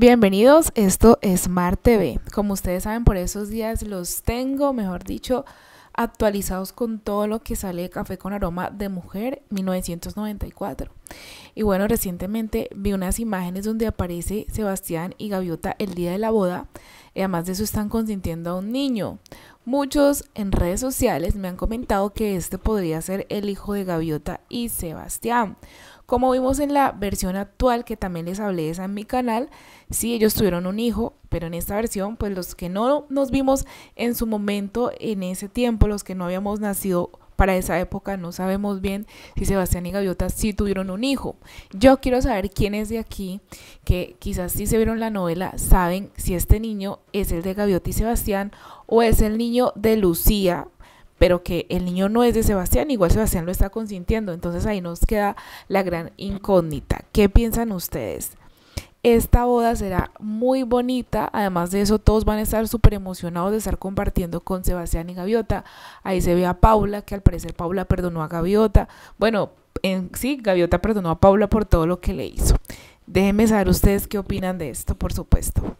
Bienvenidos, esto es Smart TV. Como ustedes saben, por esos días los tengo, mejor dicho, actualizados con todo lo que sale de Café con Aroma de Mujer 1994. Y bueno, recientemente vi unas imágenes donde aparece Sebastián y Gaviota el día de la boda y además de eso están consintiendo a un niño. Muchos en redes sociales me han comentado que este podría ser el hijo de Gaviota y Sebastián. Como vimos en la versión actual que también les hablé esa en mi canal, sí, ellos tuvieron un hijo, pero en esta versión, pues los que no nos vimos en su momento, en ese tiempo, los que no habíamos nacido para esa época no sabemos bien si Sebastián y Gaviota sí tuvieron un hijo. Yo quiero saber quiénes de aquí, que quizás sí se vieron la novela, saben si este niño es el de Gaviota y Sebastián o es el niño de Lucía, pero que el niño no es de Sebastián, igual Sebastián lo está consintiendo. Entonces ahí nos queda la gran incógnita. ¿Qué piensan ustedes? Esta boda será muy bonita, además de eso todos van a estar súper emocionados de estar compartiendo con Sebastián y Gaviota. Ahí se ve a Paula, que al parecer Paula perdonó a Gaviota. Bueno, en sí, Gaviota perdonó a Paula por todo lo que le hizo. Déjenme saber ustedes qué opinan de esto, por supuesto.